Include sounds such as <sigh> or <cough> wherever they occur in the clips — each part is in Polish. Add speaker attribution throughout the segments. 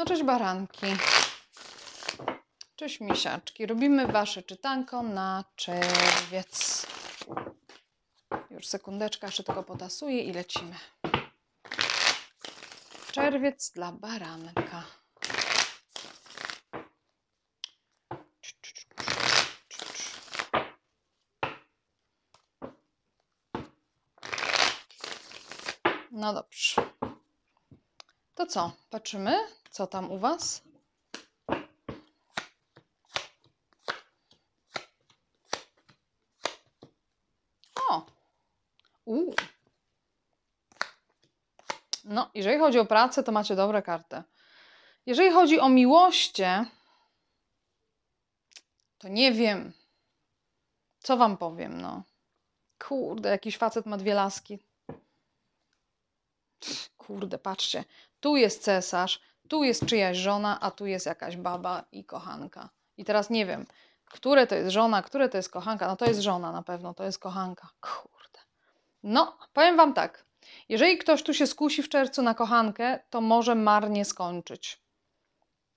Speaker 1: No cześć baranki. Cześć misiaczki. Robimy Wasze czytanko na czerwiec. Już sekundeczka, szybko potasuję i lecimy. Czerwiec dla baranka. No dobrze. To co? Patrzymy co tam u Was? O! U. No, jeżeli chodzi o pracę, to macie dobre karty. Jeżeli chodzi o miłości, to nie wiem. Co wam powiem, no? Kurde, jakiś facet ma dwie laski. Kurde, patrzcie. Tu jest cesarz, tu jest czyjaś żona, a tu jest jakaś baba i kochanka. I teraz nie wiem, które to jest żona, które to jest kochanka. No to jest żona na pewno, to jest kochanka. Kurde. No, powiem Wam tak. Jeżeli ktoś tu się skusi w czerwcu na kochankę, to może marnie skończyć.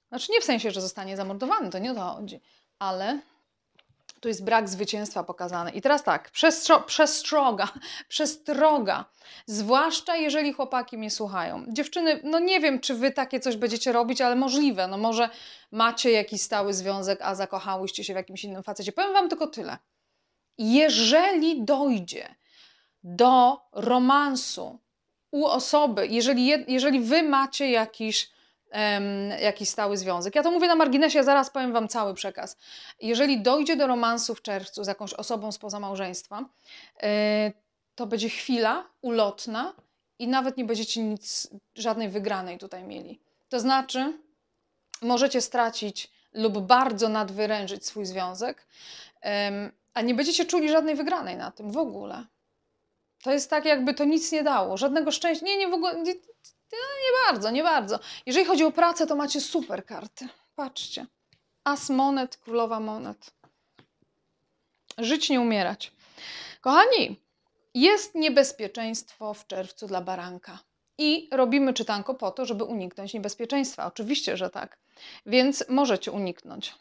Speaker 1: Znaczy nie w sensie, że zostanie zamordowany, to nie o to chodzi, ale tu jest brak zwycięstwa pokazany. I teraz tak, przestro, przestroga, <laughs> przestroga. Zwłaszcza jeżeli chłopaki mnie słuchają. Dziewczyny, no nie wiem, czy wy takie coś będziecie robić, ale możliwe. No może macie jakiś stały związek, a zakochałyście się w jakimś innym facecie. Powiem wam tylko tyle. Jeżeli dojdzie do romansu u osoby, jeżeli, jeżeli wy macie jakiś um, jakiś stały związek. Ja to mówię na marginesie, zaraz powiem Wam cały przekaz. Jeżeli dojdzie do romansu w czerwcu z jakąś osobą spoza małżeństwa, yy, to będzie chwila ulotna i nawet nie będziecie nic, żadnej wygranej tutaj mieli. To znaczy, możecie stracić lub bardzo nadwyrężyć swój związek, um, a nie będziecie czuli żadnej wygranej na tym w ogóle. To jest tak, jakby to nic nie dało, żadnego szczęścia. Nie, nie, w ogóle. No nie bardzo, nie bardzo. Jeżeli chodzi o pracę, to macie super karty. Patrzcie. As monet, królowa monet. Żyć nie umierać. Kochani, jest niebezpieczeństwo w czerwcu dla baranka. I robimy czytanko po to, żeby uniknąć niebezpieczeństwa. Oczywiście, że tak. Więc możecie uniknąć.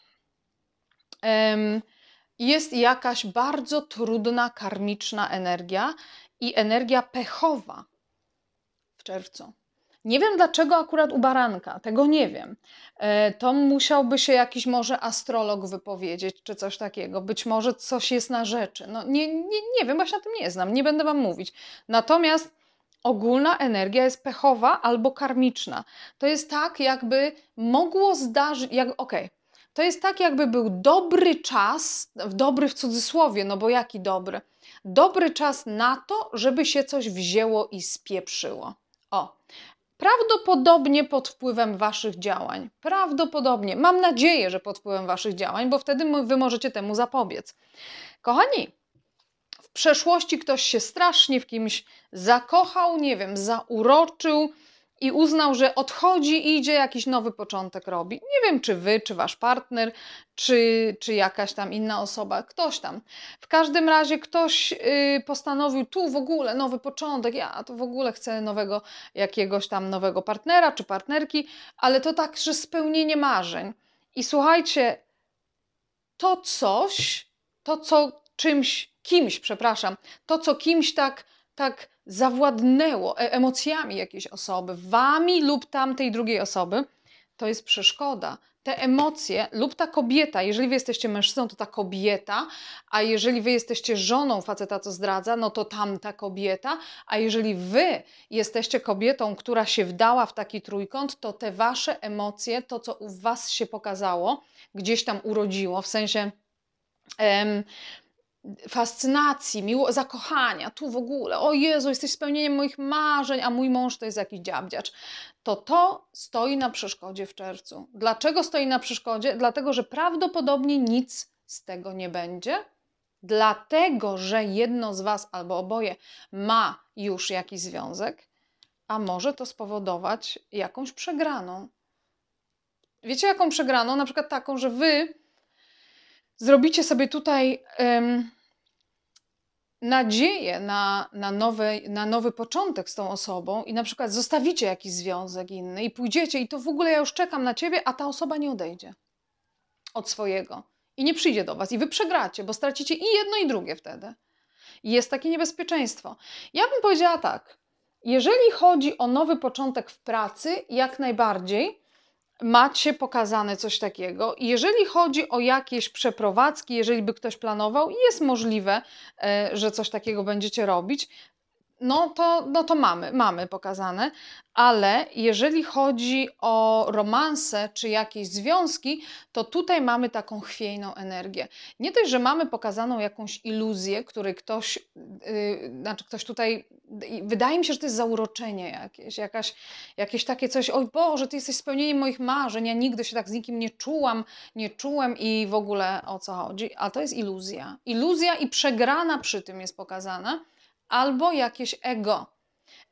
Speaker 1: Jest jakaś bardzo trudna karmiczna energia i energia pechowa w czerwcu. Nie wiem dlaczego akurat u baranka, tego nie wiem. E, to musiałby się jakiś może astrolog wypowiedzieć, czy coś takiego. Być może coś jest na rzeczy. No, nie, nie, nie wiem, bo się na tym nie znam, nie będę Wam mówić. Natomiast ogólna energia jest pechowa albo karmiczna. To jest tak, jakby mogło zdarzyć, jak, okej, okay. To jest tak, jakby był dobry czas, dobry w cudzysłowie, no bo jaki dobry? Dobry czas na to, żeby się coś wzięło i spieprzyło. O, Prawdopodobnie pod wpływem Waszych działań. Prawdopodobnie. Mam nadzieję, że pod wpływem Waszych działań, bo wtedy Wy możecie temu zapobiec. Kochani, w przeszłości ktoś się strasznie w kimś zakochał, nie wiem, zauroczył, i uznał, że odchodzi i idzie jakiś nowy początek robi. Nie wiem, czy wy, czy wasz partner, czy, czy jakaś tam inna osoba, ktoś tam. W każdym razie ktoś y, postanowił tu w ogóle nowy początek, ja to w ogóle chcę nowego jakiegoś tam nowego partnera czy partnerki, ale to także spełnienie marzeń. I słuchajcie, to coś, to co czymś, kimś, przepraszam, to co kimś tak tak zawładnęło e, emocjami jakiejś osoby, wami lub tamtej drugiej osoby, to jest przeszkoda. Te emocje lub ta kobieta, jeżeli wy jesteście mężczyzną, to ta kobieta, a jeżeli wy jesteście żoną faceta, co zdradza, no to tamta kobieta, a jeżeli wy jesteście kobietą, która się wdała w taki trójkąt, to te wasze emocje, to co u was się pokazało, gdzieś tam urodziło, w sensie em, fascynacji, miło, zakochania, tu w ogóle, o Jezu, jesteś spełnieniem moich marzeń, a mój mąż to jest jakiś dziabdziacz, to to stoi na przeszkodzie w czerwcu. Dlaczego stoi na przeszkodzie? Dlatego, że prawdopodobnie nic z tego nie będzie, dlatego, że jedno z Was albo oboje ma już jakiś związek, a może to spowodować jakąś przegraną. Wiecie, jaką przegraną? Na przykład taką, że Wy zrobicie sobie tutaj um, nadzieję na, na, nowe, na nowy początek z tą osobą i na przykład zostawicie jakiś związek inny i pójdziecie i to w ogóle ja już czekam na ciebie, a ta osoba nie odejdzie od swojego i nie przyjdzie do was i wy przegracie, bo stracicie i jedno i drugie wtedy. I jest takie niebezpieczeństwo. Ja bym powiedziała tak, jeżeli chodzi o nowy początek w pracy, jak najbardziej macie pokazane coś takiego. Jeżeli chodzi o jakieś przeprowadzki, jeżeli by ktoś planował, jest możliwe, e, że coś takiego będziecie robić no to, no to mamy, mamy pokazane, ale jeżeli chodzi o romanse czy jakieś związki, to tutaj mamy taką chwiejną energię. Nie dość, że mamy pokazaną jakąś iluzję, której ktoś, yy, znaczy ktoś tutaj, wydaje mi się, że to jest zauroczenie jakieś, jakaś, jakieś takie coś, oj Boże, Ty jesteś spełnieniem moich marzeń, ja nigdy się tak z nikim nie czułam, nie czułem i w ogóle o co chodzi. A to jest iluzja. Iluzja i przegrana przy tym jest pokazana albo jakieś ego.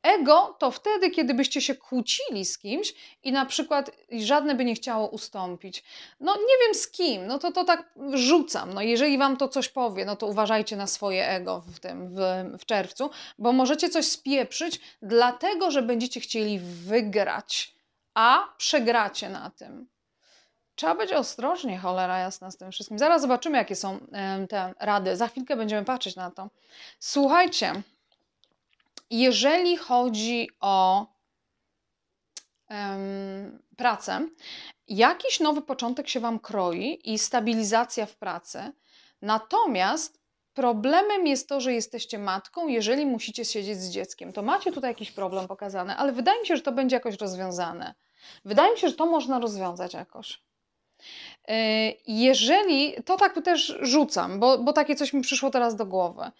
Speaker 1: Ego to wtedy, kiedy byście się kłócili z kimś i na przykład żadne by nie chciało ustąpić. No nie wiem z kim, no to to tak rzucam. No jeżeli wam to coś powie, no to uważajcie na swoje ego w tym, w, w czerwcu, bo możecie coś spieprzyć, dlatego że będziecie chcieli wygrać, a przegracie na tym. Trzeba być ostrożnie, cholera jasna, z tym wszystkim. Zaraz zobaczymy, jakie są te rady. Za chwilkę będziemy patrzeć na to. Słuchajcie, jeżeli chodzi o um, pracę, jakiś nowy początek się Wam kroi i stabilizacja w pracy, natomiast Problemem jest to, że jesteście matką, jeżeli musicie siedzieć z dzieckiem. To macie tutaj jakiś problem pokazany, ale wydaje mi się, że to będzie jakoś rozwiązane. Wydaje mi się, że to można rozwiązać jakoś. Y, jeżeli, to tak też rzucam, bo, bo takie coś mi przyszło teraz do głowy.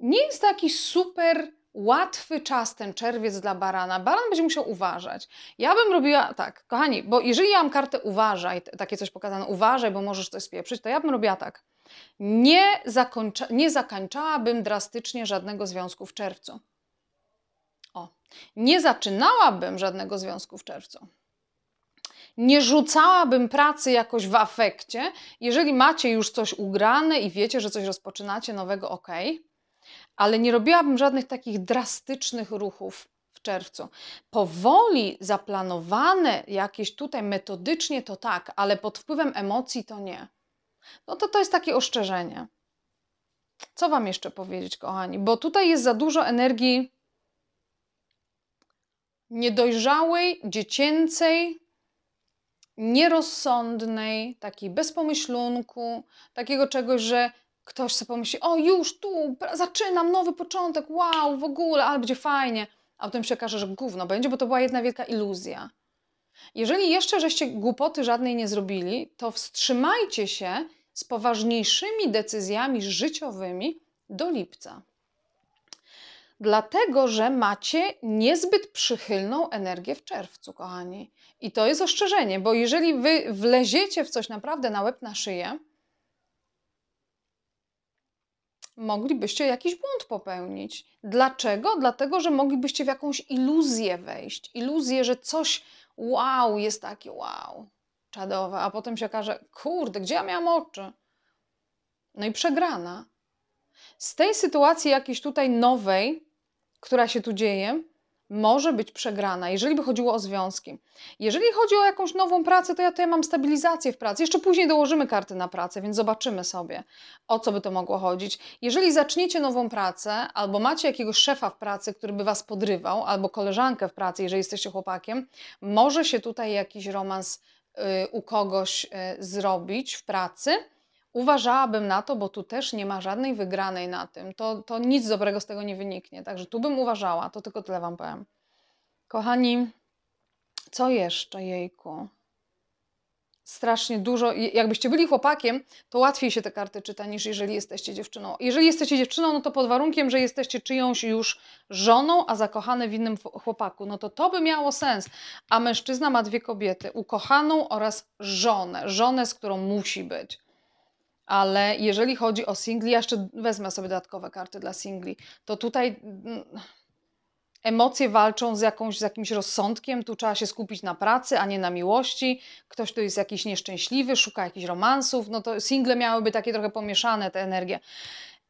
Speaker 1: Nie jest to jakiś super łatwy czas ten czerwiec dla barana. Baran będzie musiał uważać. Ja bym robiła tak, kochani, bo jeżeli ja mam kartę uważaj, takie coś pokazane, uważaj, bo możesz coś spieprzyć, to ja bym robiła tak. Nie, zakończa, nie zakończałabym drastycznie żadnego związku w czerwcu. O, nie zaczynałabym żadnego związku w czerwcu. Nie rzucałabym pracy jakoś w afekcie. Jeżeli macie już coś ugrane i wiecie, że coś rozpoczynacie nowego, ok ale nie robiłabym żadnych takich drastycznych ruchów w czerwcu. Powoli zaplanowane jakieś tutaj metodycznie to tak, ale pod wpływem emocji to nie. No to to jest takie oszczerzenie. Co Wam jeszcze powiedzieć, kochani? Bo tutaj jest za dużo energii niedojrzałej, dziecięcej, nierozsądnej, takiej bez pomyślunku, takiego czegoś, że ktoś sobie pomyśli, o już tu, zaczynam nowy początek, wow, w ogóle, ale będzie fajnie. A potem się okaże, że gówno będzie, bo to była jedna wielka iluzja. Jeżeli jeszcze żeście głupoty żadnej nie zrobili, to wstrzymajcie się z poważniejszymi decyzjami życiowymi do lipca. Dlatego, że macie niezbyt przychylną energię w czerwcu, kochani. I to jest ostrzeżenie, bo jeżeli wy wleziecie w coś naprawdę na łeb na szyję, moglibyście jakiś błąd popełnić. Dlaczego? Dlatego, że moglibyście w jakąś iluzję wejść. Iluzję, że coś wow jest takie wow, czadowe, a potem się okaże, kurde, gdzie ja miałam oczy? No i przegrana. Z tej sytuacji jakiejś tutaj nowej, która się tu dzieje, może być przegrana, jeżeli by chodziło o związki. Jeżeli chodzi o jakąś nową pracę, to ja tutaj mam stabilizację w pracy. Jeszcze później dołożymy karty na pracę, więc zobaczymy sobie, o co by to mogło chodzić. Jeżeli zaczniecie nową pracę, albo macie jakiegoś szefa w pracy, który by was podrywał, albo koleżankę w pracy, jeżeli jesteście chłopakiem, może się tutaj jakiś romans y, u kogoś y, zrobić w pracy uważałabym na to, bo tu też nie ma żadnej wygranej na tym. To, to nic dobrego z tego nie wyniknie. Także tu bym uważała, to tylko tyle Wam powiem. Kochani, co jeszcze, jejku? Strasznie dużo. Jakbyście byli chłopakiem, to łatwiej się te karty czyta niż jeżeli jesteście dziewczyną. Jeżeli jesteście dziewczyną, no to pod warunkiem, że jesteście czyjąś już żoną, a zakochane w innym chłopaku, no to to by miało sens. A mężczyzna ma dwie kobiety: ukochaną oraz żonę. Żonę, z którą musi być ale jeżeli chodzi o singli, ja jeszcze wezmę sobie dodatkowe karty dla singli, to tutaj mm, emocje walczą z, jakąś, z jakimś rozsądkiem, tu trzeba się skupić na pracy, a nie na miłości. Ktoś tu jest jakiś nieszczęśliwy, szuka jakichś romansów, no to single miałyby takie trochę pomieszane te energie.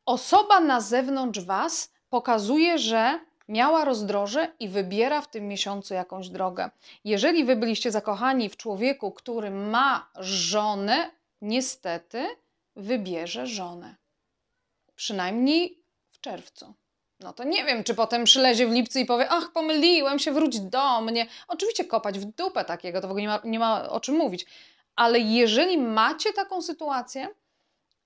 Speaker 1: Osoba na zewnątrz Was pokazuje, że miała rozdroże i wybiera w tym miesiącu jakąś drogę. Jeżeli Wy byliście zakochani w człowieku, który ma żonę, niestety wybierze żonę. Przynajmniej w czerwcu. No to nie wiem, czy potem przylezie w lipcu i powie, ach, pomyliłem się, wróć do mnie. Oczywiście kopać w dupę takiego, to w ogóle nie ma, nie ma o czym mówić. Ale jeżeli macie taką sytuację,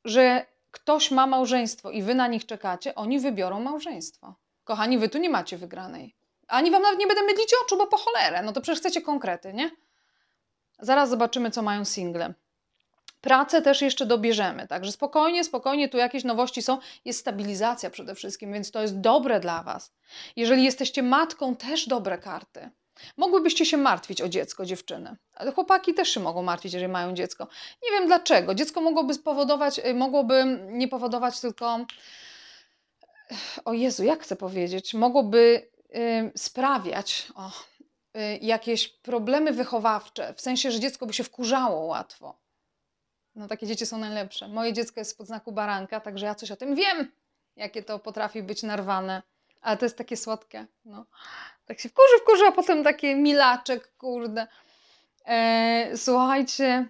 Speaker 1: że ktoś ma małżeństwo i wy na nich czekacie, oni wybiorą małżeństwo. Kochani, wy tu nie macie wygranej. Ani wam nawet nie będę mydlić oczu, bo po cholerę. No to przecież chcecie konkrety, nie? Zaraz zobaczymy, co mają single. Pracę też jeszcze dobierzemy, także spokojnie, spokojnie, tu jakieś nowości są. Jest stabilizacja przede wszystkim, więc to jest dobre dla Was. Jeżeli jesteście matką, też dobre karty. Mogłybyście się martwić o dziecko, dziewczyny. Ale chłopaki też się mogą martwić, jeżeli mają dziecko. Nie wiem dlaczego. Dziecko mogłoby spowodować, y, mogłoby nie powodować tylko. O Jezu, jak chcę powiedzieć? Mogłoby y, sprawiać o, y, jakieś problemy wychowawcze, w sensie, że dziecko by się wkurzało łatwo. No takie dzieci są najlepsze. Moje dziecko jest pod znaku baranka, także ja coś o tym wiem, jakie to potrafi być narwane. Ale to jest takie słodkie. No. Tak się wkurzy, wkurzy, a potem taki milaczek, kurde. E, słuchajcie,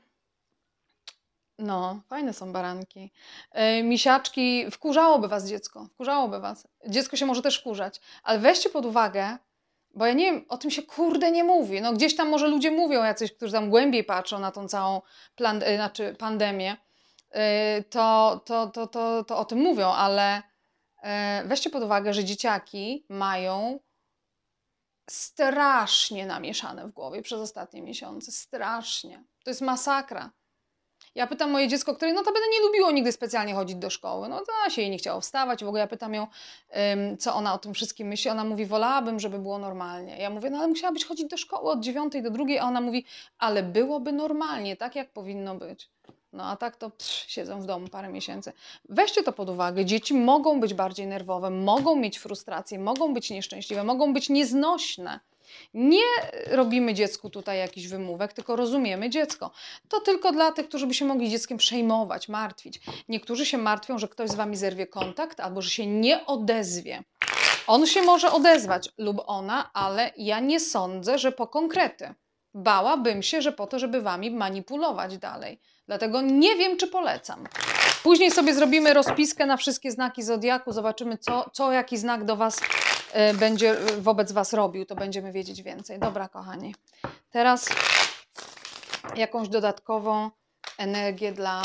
Speaker 1: no, fajne są baranki. E, misiaczki, wkurzałoby was dziecko, wkurzałoby was. Dziecko się może też wkurzać, ale weźcie pod uwagę, bo ja nie wiem, o tym się kurde nie mówi. No gdzieś tam może ludzie mówią, jacyś, którzy tam głębiej patrzą na tą całą plan, y, znaczy pandemię, y, to, to, to, to, to o tym mówią, ale y, weźcie pod uwagę, że dzieciaki mają strasznie namieszane w głowie przez ostatnie miesiące. Strasznie. To jest masakra. Ja pytam moje dziecko, które no to będę nie lubiło nigdy specjalnie chodzić do szkoły. No to się jej nie chciało wstawać. W ogóle ja pytam ją, co ona o tym wszystkim myśli. Ona mówi, wolałabym, żeby było normalnie. Ja mówię, no ale musiałabyś chodzić do szkoły od dziewiątej do drugiej, a ona mówi, ale byłoby normalnie, tak jak powinno być. No a tak to psz, siedzą w domu parę miesięcy. Weźcie to pod uwagę. Dzieci mogą być bardziej nerwowe, mogą mieć frustrację, mogą być nieszczęśliwe, mogą być nieznośne. Nie robimy dziecku tutaj jakichś wymówek, tylko rozumiemy dziecko. To tylko dla tych, którzy by się mogli dzieckiem przejmować, martwić. Niektórzy się martwią, że ktoś z wami zerwie kontakt albo że się nie odezwie. On się może odezwać lub ona, ale ja nie sądzę, że po konkrety. Bałabym się, że po to, żeby wami manipulować dalej. Dlatego nie wiem, czy polecam. Później sobie zrobimy rozpiskę na wszystkie znaki zodiaku, zobaczymy, co, co jaki znak do was Y, będzie y, wobec Was robił, to będziemy wiedzieć więcej. Dobra, kochani. Teraz jakąś dodatkową energię dla.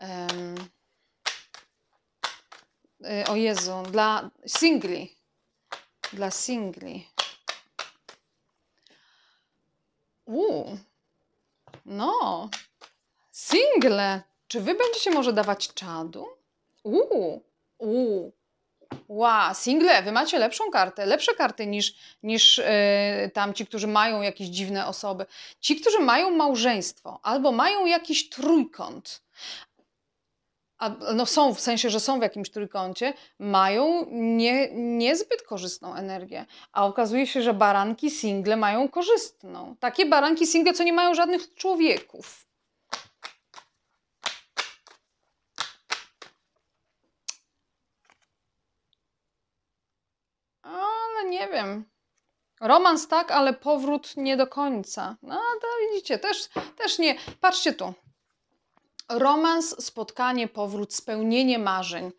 Speaker 1: Um, o Jezu, dla singli. Dla singli. Uuu. No. Single. Czy wy będziecie może dawać czadu? Uuu. Uuu. Wow, single, wy macie lepszą kartę, lepsze karty niż, niż yy, tam ci, którzy mają jakieś dziwne osoby. Ci, którzy mają małżeństwo albo mają jakiś trójkąt, a, no są w sensie, że są w jakimś trójkącie, mają nie, niezbyt korzystną energię. A okazuje się, że baranki single mają korzystną. Takie baranki single, co nie mają żadnych człowieków. ale no nie wiem. Romans tak, ale powrót nie do końca. No, to widzicie, też, też nie. Patrzcie tu. Romans, spotkanie, powrót, spełnienie marzeń.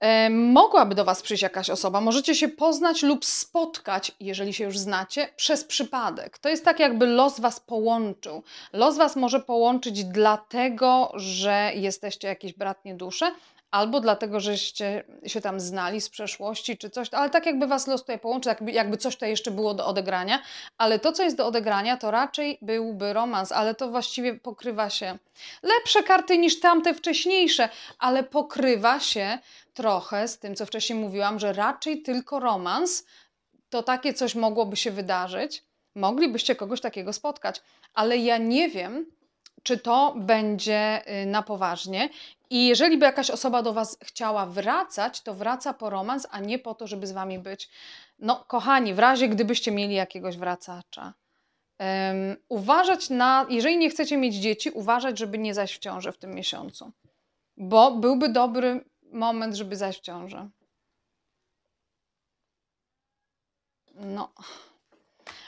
Speaker 1: E, mogłaby do Was przyjść jakaś osoba. Możecie się poznać lub spotkać, jeżeli się już znacie, przez przypadek. To jest tak, jakby los Was połączył. Los Was może połączyć dlatego, że jesteście jakieś bratnie dusze, albo dlatego, żeście się tam znali z przeszłości czy coś, ale tak jakby was los tutaj połączył, jakby, jakby coś tutaj jeszcze było do odegrania, ale to, co jest do odegrania, to raczej byłby romans, ale to właściwie pokrywa się. Lepsze karty niż tamte wcześniejsze, ale pokrywa się trochę z tym, co wcześniej mówiłam, że raczej tylko romans, to takie coś mogłoby się wydarzyć. Moglibyście kogoś takiego spotkać, ale ja nie wiem, czy to będzie y, na poważnie i jeżeli by jakaś osoba do Was chciała wracać, to wraca po romans, a nie po to, żeby z Wami być. No, kochani, w razie gdybyście mieli jakiegoś wracacza. Um, uważać na, jeżeli nie chcecie mieć dzieci, uważać, żeby nie zaś w ciąży w tym miesiącu, bo byłby dobry moment, żeby zaś w ciąży. No,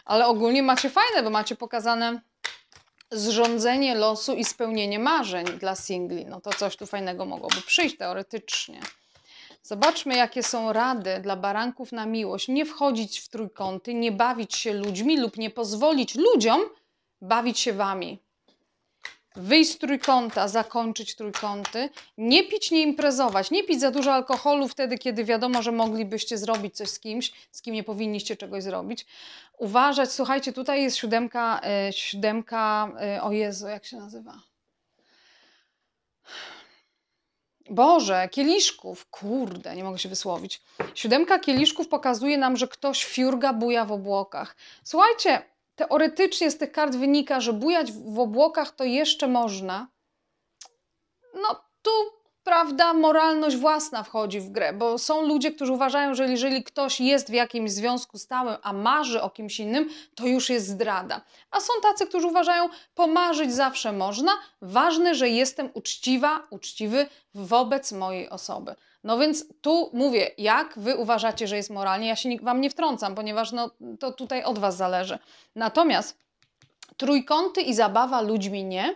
Speaker 1: ale ogólnie macie fajne, bo macie pokazane zrządzenie losu i spełnienie marzeń dla singli. No to coś tu fajnego mogłoby przyjść teoretycznie. Zobaczmy, jakie są rady dla baranków na miłość. Nie wchodzić w trójkąty, nie bawić się ludźmi lub nie pozwolić ludziom bawić się wami wyjść z trójkąta, zakończyć trójkąty, nie pić, nie imprezować, nie pić za dużo alkoholu wtedy, kiedy wiadomo, że moglibyście zrobić coś z kimś, z kim nie powinniście czegoś zrobić. Uważać, słuchajcie, tutaj jest siódemka, y, siódemka, e, o Jezu, jak się nazywa? Boże, kieliszków, kurde, nie mogę się wysłowić. Siódemka kieliszków pokazuje nam, że ktoś fiurga buja w obłokach. Słuchajcie, teoretycznie z tych kart wynika, że bujać w obłokach to jeszcze można. No tu, prawda, moralność własna wchodzi w grę, bo są ludzie, którzy uważają, że jeżeli ktoś jest w jakimś związku stałym, a marzy o kimś innym, to już jest zdrada. A są tacy, którzy uważają, pomarzyć zawsze można, ważne, że jestem uczciwa, uczciwy wobec mojej osoby. No więc tu mówię, jak wy uważacie, że jest moralnie, ja się wam nie wtrącam, ponieważ no, to tutaj od was zależy. Natomiast trójkąty i zabawa ludźmi nie,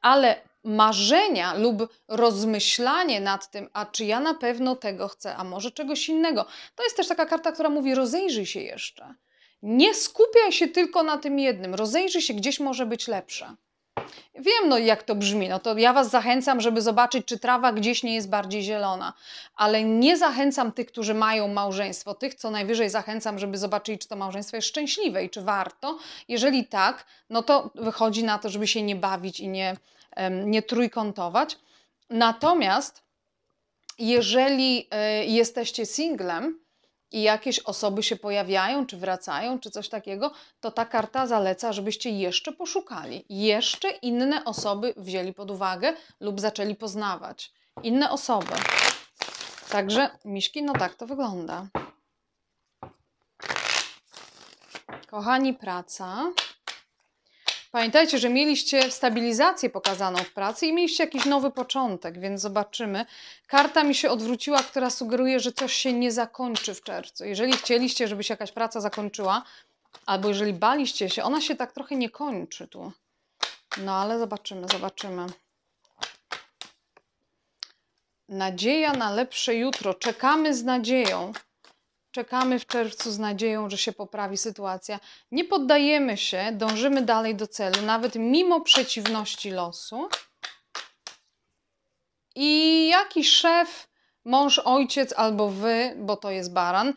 Speaker 1: ale marzenia lub rozmyślanie nad tym, a czy ja na pewno tego chcę, a może czegoś innego. To jest też taka karta, która mówi: rozejrzyj się jeszcze. Nie skupiaj się tylko na tym jednym, rozejrzyj się, gdzieś może być lepsze. Wiem, no jak to brzmi. No to ja Was zachęcam, żeby zobaczyć, czy trawa gdzieś nie jest bardziej zielona. Ale nie zachęcam tych, którzy mają małżeństwo. Tych, co najwyżej zachęcam, żeby zobaczyli, czy to małżeństwo jest szczęśliwe i czy warto. Jeżeli tak, no to wychodzi na to, żeby się nie bawić i nie, nie trójkątować. Natomiast jeżeli e, jesteście singlem, i jakieś osoby się pojawiają, czy wracają, czy coś takiego, to ta karta zaleca, żebyście jeszcze poszukali, jeszcze inne osoby wzięli pod uwagę lub zaczęli poznawać. Inne osoby. Także miśki, no tak to wygląda. Kochani, praca. Pamiętajcie, że mieliście stabilizację pokazaną w pracy i mieliście jakiś nowy początek, więc zobaczymy. Karta mi się odwróciła, która sugeruje, że coś się nie zakończy w czerwcu. Jeżeli chcieliście, żeby się jakaś praca zakończyła, albo jeżeli baliście się, ona się tak trochę nie kończy tu. No ale zobaczymy, zobaczymy. Nadzieja na lepsze jutro. Czekamy z nadzieją. Czekamy w czerwcu z nadzieją, że się poprawi sytuacja. Nie poddajemy się, dążymy dalej do celu, nawet mimo przeciwności losu. I jaki szef, mąż, ojciec albo wy, bo to jest baran,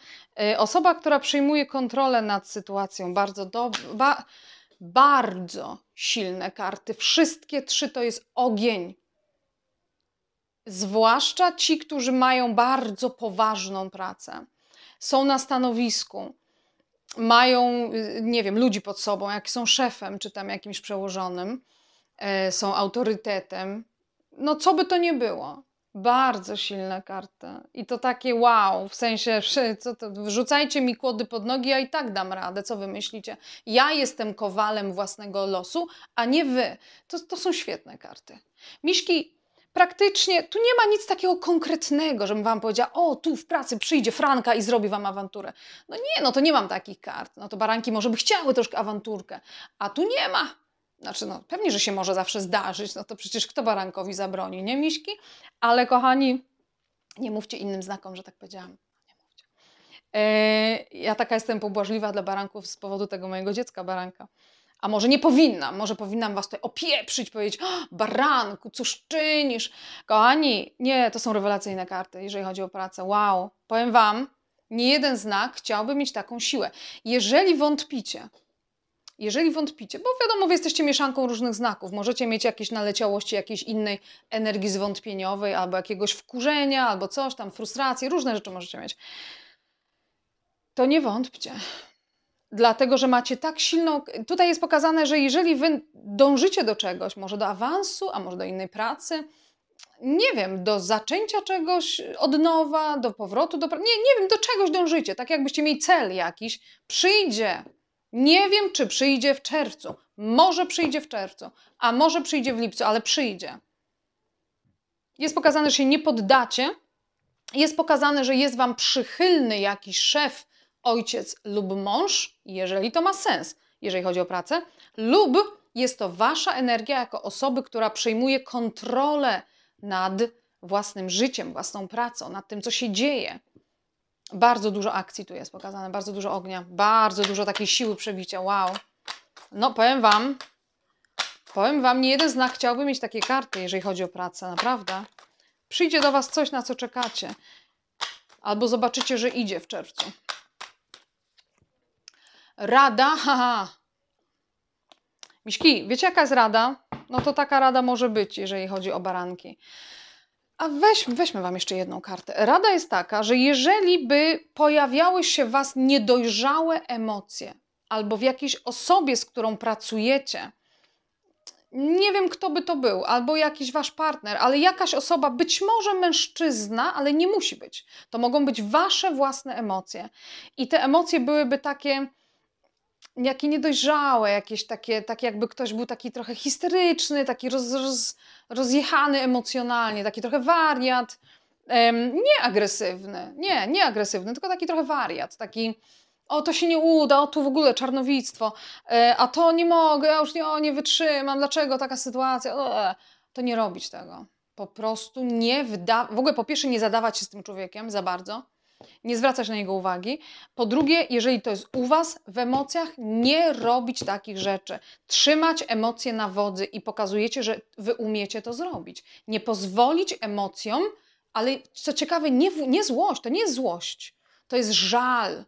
Speaker 1: y, osoba, która przyjmuje kontrolę nad sytuacją, bardzo ba bardzo silne karty. Wszystkie trzy to jest ogień. Zwłaszcza ci, którzy mają bardzo poważną pracę są na stanowisku, mają, nie wiem, ludzi pod sobą, jak są szefem czy tam jakimś przełożonym, e, są autorytetem, no co by to nie było. Bardzo silna karta. I to takie wow, w sensie, <laughs> co to, wrzucajcie mi kłody pod nogi, ja i tak dam radę, co wy myślicie? Ja jestem kowalem własnego losu, a nie wy. To, to są świetne karty. Miszki, praktycznie tu nie ma nic takiego konkretnego, żebym wam powiedziała, o tu w pracy przyjdzie Franka i zrobi wam awanturę. No nie, no to nie mam takich kart. No to baranki może by chciały troszkę awanturkę, a tu nie ma. Znaczy, no pewnie, że się może zawsze zdarzyć, no to przecież kto barankowi zabroni, nie miśki? Ale kochani, nie mówcie innym znakom, że tak powiedziałam. No, e, ja taka jestem pobłażliwa dla baranków z powodu tego mojego dziecka baranka. A może nie powinnam, może powinnam was tutaj opieprzyć, powiedzieć, baranku, cóż czynisz? Kochani, nie, to są rewelacyjne karty, jeżeli chodzi o pracę. Wow, powiem wam, nie jeden znak chciałby mieć taką siłę. Jeżeli wątpicie, jeżeli wątpicie, bo wiadomo, wy jesteście mieszanką różnych znaków, możecie mieć jakieś naleciałości jakiejś innej energii zwątpieniowej, albo jakiegoś wkurzenia, albo coś tam, frustrację, różne rzeczy możecie mieć. To nie wątpcie dlatego że macie tak silną. Tutaj jest pokazane, że jeżeli wy dążycie do czegoś, może do awansu, a może do innej pracy, nie wiem, do zaczęcia czegoś od nowa, do powrotu do. Nie, nie wiem, do czegoś dążycie, tak jakbyście mieli cel jakiś, przyjdzie. Nie wiem, czy przyjdzie w czerwcu. Może przyjdzie w czerwcu, a może przyjdzie w lipcu, ale przyjdzie. Jest pokazane, że się nie poddacie. Jest pokazane, że jest wam przychylny jakiś szef, ojciec lub mąż, jeżeli to ma sens, jeżeli chodzi o pracę, lub jest to wasza energia jako osoby, która przejmuje kontrolę nad własnym życiem, własną pracą, nad tym, co się dzieje. Bardzo dużo akcji tu jest pokazane, bardzo dużo ognia, bardzo dużo takiej siły przebicia. Wow. No, powiem Wam, powiem Wam, nie jeden znak chciałby mieć takie karty, jeżeli chodzi o pracę, naprawdę. Przyjdzie do Was coś, na co czekacie, albo zobaczycie, że idzie w czerwcu. Rada, <laughs> haha. Miśki, wiecie jaka jest rada? No to taka rada może być, jeżeli chodzi o baranki. A weź, weźmy Wam jeszcze jedną kartę. Rada jest taka, że jeżeli by pojawiały się w Was niedojrzałe emocje, albo w jakiejś osobie, z którą pracujecie, nie wiem kto by to był, albo jakiś Wasz partner, ale jakaś osoba, być może mężczyzna, ale nie musi być. To mogą być Wasze własne emocje. I te emocje byłyby takie jakie niedojrzałe, jakieś takie, tak jakby ktoś był taki trochę histeryczny, taki roz, roz, rozjechany emocjonalnie, taki trochę wariat. Nie agresywny, nie, nie agresywny, tylko taki trochę wariat, taki o to się nie uda, o tu w ogóle czarnowictwo, e, a to nie mogę, ja już nie, o, nie wytrzymam, dlaczego taka sytuacja, to nie robić tego. Po prostu nie wda- w ogóle po pierwsze nie zadawać się z tym człowiekiem za bardzo, nie zwracać na niego uwagi. Po drugie, jeżeli to jest u Was, w emocjach nie robić takich rzeczy. Trzymać emocje na wodzy i pokazujecie, że Wy umiecie to zrobić. Nie pozwolić emocjom, ale co ciekawe, nie, nie złość, to nie jest złość, to jest żal,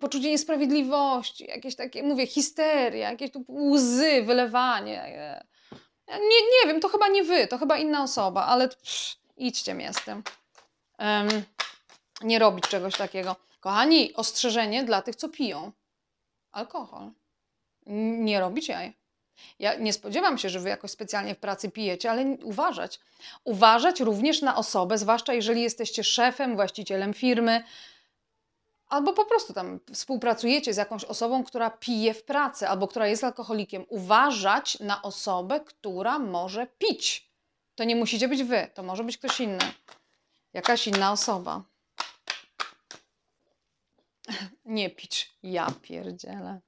Speaker 1: poczucie niesprawiedliwości, jakieś takie, mówię, histeria, jakieś tu łzy, wylewanie. Nie, nie wiem, to chyba nie wy, to chyba inna osoba, ale psz, idźcie mi z tym. Um, nie robić czegoś takiego. Kochani, ostrzeżenie dla tych, co piją alkohol. Nie robić jaj. Ja nie spodziewam się, że wy jakoś specjalnie w pracy pijecie, ale uważać. Uważać również na osobę, zwłaszcza jeżeli jesteście szefem, właścicielem firmy, albo po prostu tam współpracujecie z jakąś osobą, która pije w pracy albo która jest alkoholikiem. Uważać na osobę, która może pić. To nie musicie być wy, to może być ktoś inny, jakaś inna osoba. <laughs> Nie picz, ja pierdzielę.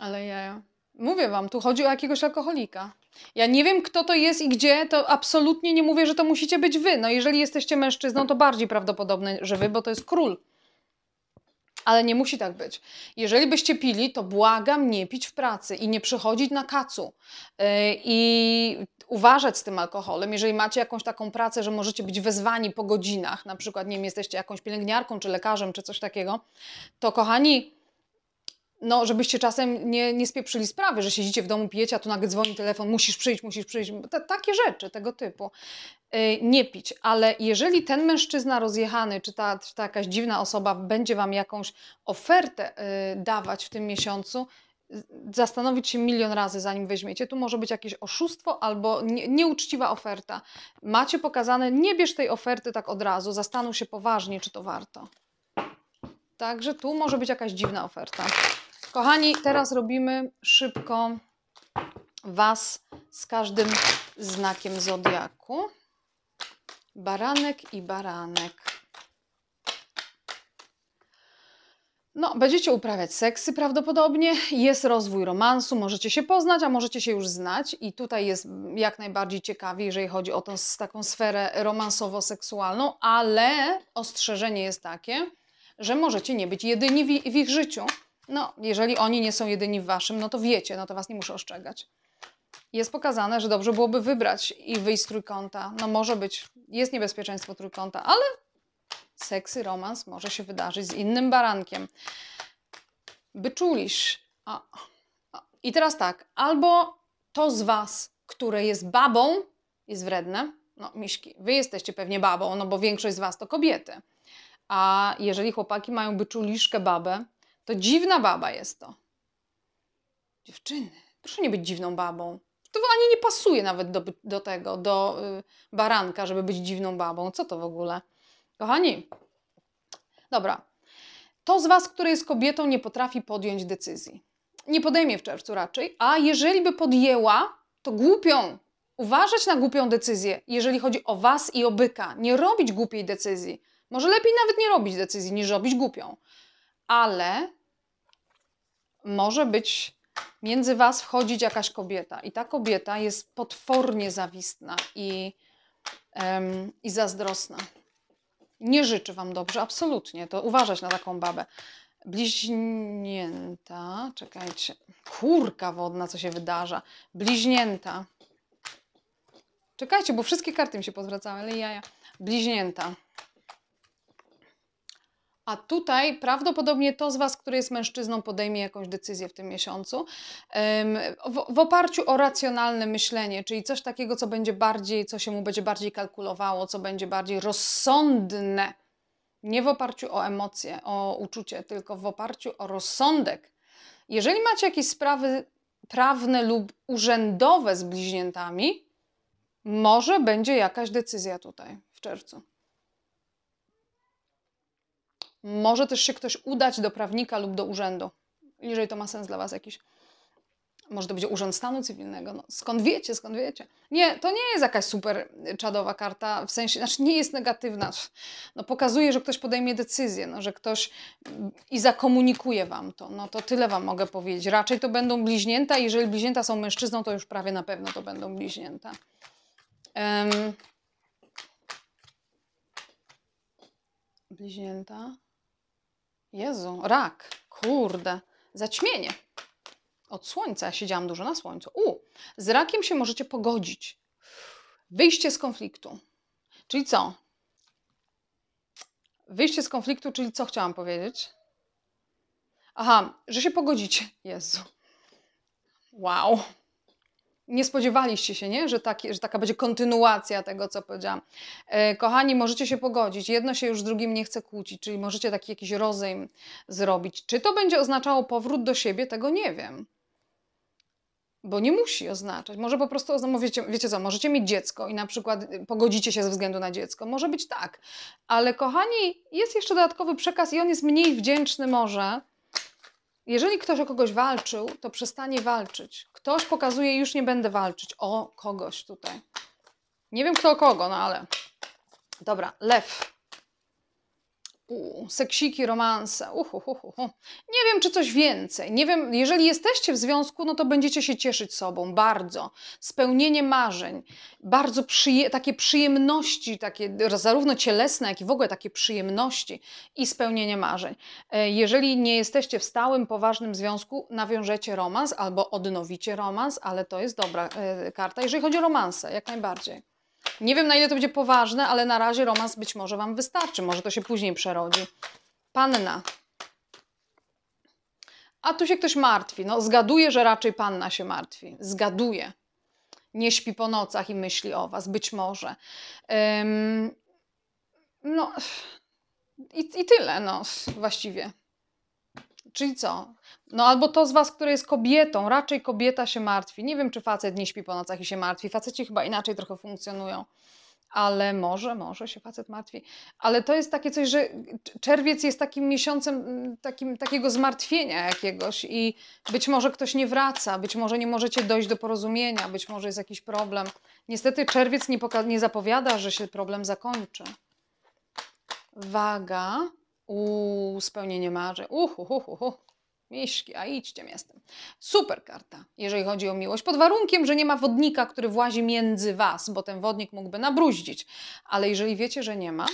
Speaker 1: Ale ja mówię wam, tu chodzi o jakiegoś alkoholika. Ja nie wiem, kto to jest i gdzie, to absolutnie nie mówię, że to musicie być wy. No jeżeli jesteście mężczyzną, to bardziej prawdopodobne, że wy, bo to jest król. Ale nie musi tak być. Jeżeli byście pili, to błagam nie pić w pracy i nie przychodzić na kacu. Yy, I uważać z tym alkoholem, jeżeli macie jakąś taką pracę, że możecie być wezwani po godzinach, na przykład nie wiem, jesteście jakąś pielęgniarką czy lekarzem czy coś takiego, to kochani, no, żebyście czasem nie, nie spieprzyli sprawy, że siedzicie w domu, pijecie, a tu nagle dzwoni telefon, musisz przyjść, musisz przyjść. T takie rzeczy tego typu. Yy, nie pić, ale jeżeli ten mężczyzna rozjechany, czy ta, czy ta jakaś dziwna osoba będzie Wam jakąś ofertę yy, dawać w tym miesiącu, zastanowić się milion razy, zanim weźmiecie. Tu może być jakieś oszustwo albo nie, nieuczciwa oferta. Macie pokazane, nie bierz tej oferty tak od razu, zastanów się poważnie, czy to warto. Także tu może być jakaś dziwna oferta. Kochani, teraz robimy szybko Was z każdym znakiem zodiaku. Baranek i baranek. No, będziecie uprawiać seksy prawdopodobnie, jest rozwój romansu, możecie się poznać, a możecie się już znać i tutaj jest jak najbardziej ciekawie, jeżeli chodzi o tą, taką sferę romansowo-seksualną, ale ostrzeżenie jest takie, że możecie nie być jedyni w, w ich życiu. No, jeżeli oni nie są jedyni w waszym, no to wiecie, no to was nie muszę ostrzegać. Jest pokazane, że dobrze byłoby wybrać i wyjść z trójkąta. No może być, jest niebezpieczeństwo trójkąta, ale seksy romans może się wydarzyć z innym barankiem. Byczulisz? A, a. I teraz tak, albo to z Was, które jest babą, jest wredne. No, miśki, Wy jesteście pewnie babą, no bo większość z Was to kobiety. A jeżeli chłopaki mają byczuliszkę babę, to dziwna baba jest to. Dziewczyny, proszę nie być dziwną babą. To ani nie pasuje nawet do, do tego, do y, baranka, żeby być dziwną babą. Co to w ogóle? Kochani, dobra. To z Was, który jest kobietą, nie potrafi podjąć decyzji. Nie podejmie w czerwcu raczej, a jeżeli by podjęła, to głupią. Uważać na głupią decyzję, jeżeli chodzi o Was i o byka. Nie robić głupiej decyzji. Może lepiej nawet nie robić decyzji, niż robić głupią. Ale może być między Was wchodzić jakaś kobieta i ta kobieta jest potwornie zawistna i, um, i zazdrosna. Nie życzy Wam dobrze, absolutnie. To uważać na taką babę. Bliźnięta, czekajcie, kurka wodna, co się wydarza. Bliźnięta. Czekajcie, bo wszystkie karty mi się podwracały, ale jaja. Bliźnięta. A tutaj prawdopodobnie to z Was, który jest mężczyzną, podejmie jakąś decyzję w tym miesiącu w, w oparciu o racjonalne myślenie, czyli coś takiego, co będzie bardziej, co się mu będzie bardziej kalkulowało, co będzie bardziej rozsądne. Nie w oparciu o emocje, o uczucie, tylko w oparciu o rozsądek. Jeżeli macie jakieś sprawy prawne lub urzędowe z bliźniętami, może będzie jakaś decyzja tutaj w czerwcu. Może też się ktoś udać do prawnika lub do urzędu, jeżeli to ma sens dla Was jakiś. Może to będzie Urząd Stanu Cywilnego. No, skąd wiecie, skąd wiecie? Nie, to nie jest jakaś super y, czadowa karta, w sensie, znaczy nie jest negatywna. No, pokazuje, że ktoś podejmie decyzję, no, że ktoś y, i zakomunikuje Wam to. No to tyle Wam mogę powiedzieć. Raczej to będą bliźnięta. Jeżeli bliźnięta są mężczyzną, to już prawie na pewno to będą bliźnięta. Um, bliźnięta. Jezu, rak. Kurde. Zaćmienie. Od słońca. Ja siedziałam dużo na słońcu. U, z rakiem się możecie pogodzić. Wyjście z konfliktu. Czyli co? Wyjście z konfliktu, czyli co chciałam powiedzieć? Aha, że się pogodzicie. Jezu. Wow nie spodziewaliście się, nie? Że, taki, że taka będzie kontynuacja tego, co powiedziałam. E, kochani, możecie się pogodzić. Jedno się już z drugim nie chce kłócić, czyli możecie taki jakiś rozejm zrobić. Czy to będzie oznaczało powrót do siebie, tego nie wiem. Bo nie musi oznaczać. Może po prostu, no wiecie, wiecie co, możecie mieć dziecko i na przykład y, pogodzicie się ze względu na dziecko. Może być tak. Ale kochani, jest jeszcze dodatkowy przekaz i on jest mniej wdzięczny może, jeżeli ktoś o kogoś walczył, to przestanie walczyć. Ktoś pokazuje, już nie będę walczyć o kogoś tutaj. Nie wiem kto o kogo, no ale. Dobra, lew u, seksiki, romanse. Uhu, Nie wiem, czy coś więcej. Nie wiem, jeżeli jesteście w związku, no to będziecie się cieszyć sobą bardzo. Spełnienie marzeń, bardzo przyje takie przyjemności, takie zarówno cielesne, jak i w ogóle takie przyjemności i spełnienie marzeń. E, jeżeli nie jesteście w stałym, poważnym związku, nawiążecie romans albo odnowicie romans, ale to jest dobra e, karta, jeżeli chodzi o romanse, jak najbardziej. Nie wiem, na ile to będzie poważne, ale na razie romans być może Wam wystarczy. Może to się później przerodzi. Panna. A tu się ktoś martwi. No, zgaduję, że raczej panna się martwi. Zgaduję. Nie śpi po nocach i myśli o Was, być może. Ym... No, i, i tyle, no, właściwie. Czyli co? No albo to z Was, które jest kobietą, raczej kobieta się martwi. Nie wiem, czy facet nie śpi po nocach i się martwi. Faceci chyba inaczej trochę funkcjonują. Ale może, może się facet martwi. Ale to jest takie coś, że czerwiec jest takim miesiącem mm, takim, takiego zmartwienia jakiegoś i być może ktoś nie wraca, być może nie możecie dojść do porozumienia, być może jest jakiś problem. Niestety czerwiec nie, nie zapowiada, że się problem zakończy. Waga, Uuu, spełnienie marzeń. Uhu, uhu, uhu. Miszki, a idźcie miastem. Super karta, jeżeli chodzi o miłość, pod warunkiem, że nie ma wodnika, który włazi między was, bo ten wodnik mógłby nabruździć. Ale jeżeli wiecie, że nie ma,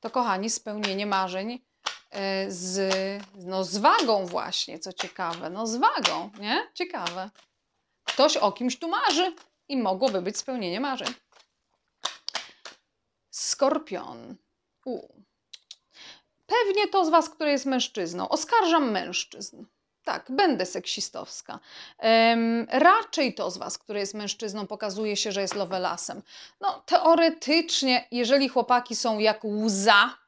Speaker 1: to kochani, spełnienie marzeń e, z, no, z wagą właśnie, co ciekawe. No z wagą, nie? Ciekawe. Ktoś o kimś tu marzy i mogłoby być spełnienie marzeń. Skorpion. U. Pewnie to z Was, który jest mężczyzną. Oskarżam mężczyzn. Tak, będę seksistowska. Um, raczej to z Was, który jest mężczyzną, pokazuje się, że jest lovelasem. No, teoretycznie, jeżeli chłopaki są jak łza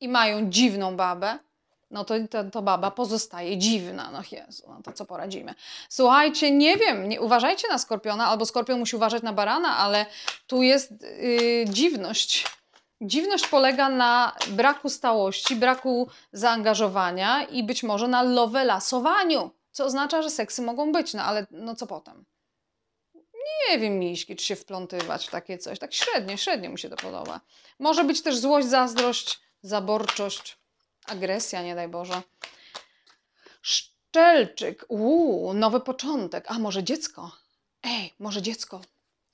Speaker 1: i mają dziwną babę, no to, to, to, baba pozostaje dziwna. No Jezu, no to co poradzimy? Słuchajcie, nie wiem, nie uważajcie na skorpiona, albo skorpion musi uważać na barana, ale tu jest yy, dziwność. Dziwność polega na braku stałości, braku zaangażowania i być może na lowelasowaniu, co oznacza, że seksy mogą być, no ale no co potem? Nie wiem, miśki, czy się wplątywać w takie coś. Tak średnio, średnio mi się to podoba. Może być też złość, zazdrość, zaborczość, agresja, nie daj Boże. Szczelczyk, uuu, nowy początek. A może dziecko? Ej, może dziecko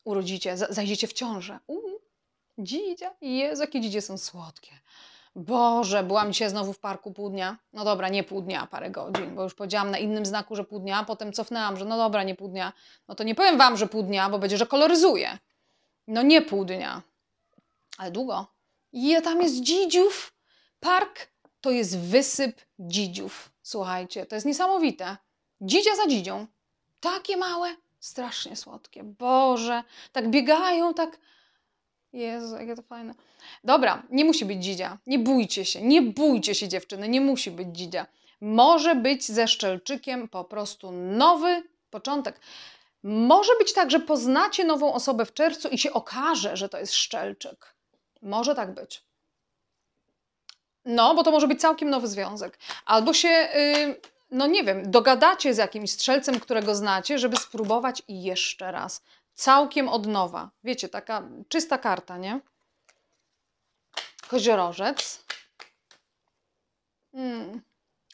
Speaker 1: urodzicie, zajdziecie w ciążę. Dzidzia, Jezu, jakie dzidzie są słodkie. Boże, byłam dzisiaj znowu w parku pół dnia. No dobra, nie pół dnia, parę godzin, bo już powiedziałam na innym znaku, że pół dnia, a potem cofnęłam, że no dobra, nie pół dnia. No to nie powiem wam, że pół dnia, bo będzie, że koloryzuję. No nie pół dnia, ale długo. I ja tam jest dzidziów. Park to jest wysyp dzidziów. Słuchajcie, to jest niesamowite. Dzidzia za dzidzią. Takie małe, strasznie słodkie. Boże, tak biegają, tak Jezu, jakie to fajne. Dobra, nie musi być dzidzia. Nie bójcie się, nie bójcie się dziewczyny, nie musi być dzidzia. Może być ze szczelczykiem po prostu nowy początek. Może być tak, że poznacie nową osobę w czerwcu i się okaże, że to jest szczelczyk. Może tak być. No, bo to może być całkiem nowy związek. Albo się, yy, no nie wiem, dogadacie z jakimś strzelcem, którego znacie, żeby spróbować jeszcze raz całkiem od nowa. Wiecie, taka czysta karta, nie? Koziorożec. Hmm.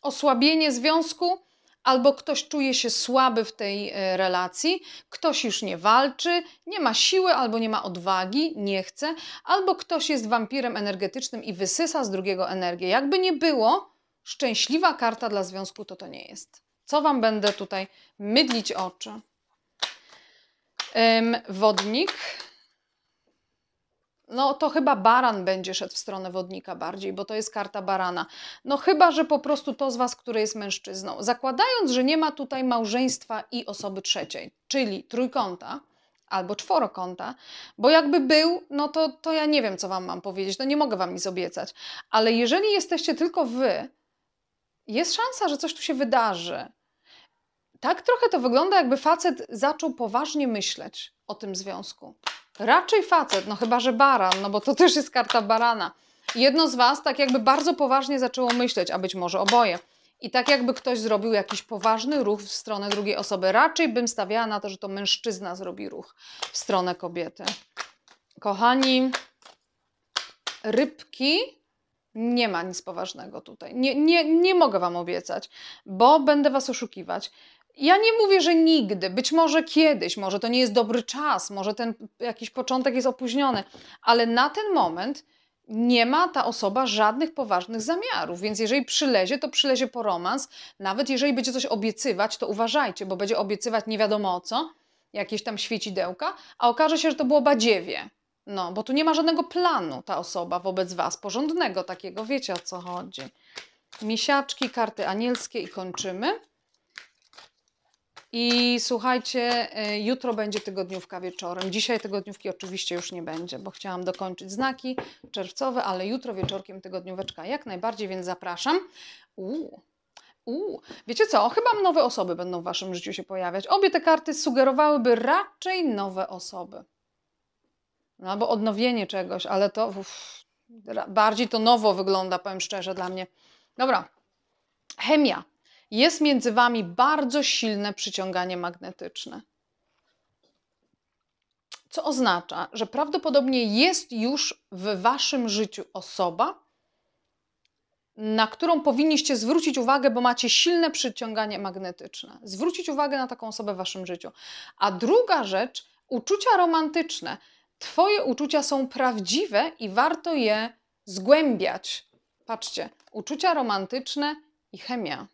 Speaker 1: Osłabienie związku, albo ktoś czuje się słaby w tej e, relacji, ktoś już nie walczy, nie ma siły, albo nie ma odwagi, nie chce, albo ktoś jest wampirem energetycznym i wysysa z drugiego energię. Jakby nie było, szczęśliwa karta dla związku to to nie jest. Co Wam będę tutaj mydlić oczy? wodnik. No to chyba baran będzie szedł w stronę wodnika bardziej, bo to jest karta barana. No chyba, że po prostu to z Was, który jest mężczyzną. Zakładając, że nie ma tutaj małżeństwa i osoby trzeciej, czyli trójkąta, albo czworokąta, bo jakby był, no to, to ja nie wiem, co Wam mam powiedzieć, no nie mogę Wam nic obiecać. Ale jeżeli jesteście tylko Wy, jest szansa, że coś tu się wydarzy tak trochę to wygląda, jakby facet zaczął poważnie myśleć o tym związku. Raczej facet, no chyba że baran, no bo to też jest karta barana. Jedno z Was tak jakby bardzo poważnie zaczęło myśleć, a być może oboje. I tak jakby ktoś zrobił jakiś poważny ruch w stronę drugiej osoby. Raczej bym stawiała na to, że to mężczyzna zrobi ruch w stronę kobiety. Kochani, rybki, nie ma nic poważnego tutaj. Nie, nie, nie mogę Wam obiecać, bo będę Was oszukiwać. Ja nie mówię, że nigdy, być może kiedyś, może to nie jest dobry czas, może ten jakiś początek jest opóźniony, ale na ten moment nie ma ta osoba żadnych poważnych zamiarów, więc jeżeli przylezie, to przylezie po romans. Nawet jeżeli będzie coś obiecywać, to uważajcie, bo będzie obiecywać nie wiadomo co, jakieś tam świecidełka, a okaże się, że to było badziewie. No, bo tu nie ma żadnego planu ta osoba wobec Was, porządnego takiego, wiecie o co chodzi. Misiaczki, karty anielskie i kończymy. I słuchajcie, e, jutro będzie tygodniówka wieczorem. Dzisiaj tygodniówki oczywiście już nie będzie, bo chciałam dokończyć znaki czerwcowe, ale jutro wieczorkiem tygodnióweczka jak najbardziej, więc zapraszam. Uuu. Uuu, wiecie co, chyba nowe osoby będą w Waszym życiu się pojawiać. Obie te karty sugerowałyby raczej nowe osoby. No, albo odnowienie czegoś, ale to uff, bardziej to nowo wygląda, powiem szczerze, dla mnie. Dobra, chemia jest między Wami bardzo silne przyciąganie magnetyczne. Co oznacza, że prawdopodobnie jest już w Waszym życiu osoba, na którą powinniście zwrócić uwagę, bo macie silne przyciąganie magnetyczne. Zwrócić uwagę na taką osobę w waszym życiu. A druga rzecz, uczucia romantyczne. Twoje uczucia są prawdziwe i warto je zgłębiać. Patrzcie, uczucia romantyczne i chemia.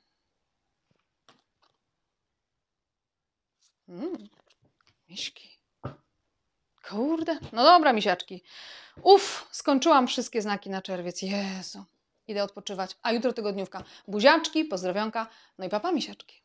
Speaker 1: Mm. miśki. Kurde. No dobra, misiaczki. Uf, skończyłam wszystkie znaki na czerwiec. Jezu. Idę odpoczywać. A jutro tygodniówka. Buziaczki, pozdrowionka. No i papa misiaczki.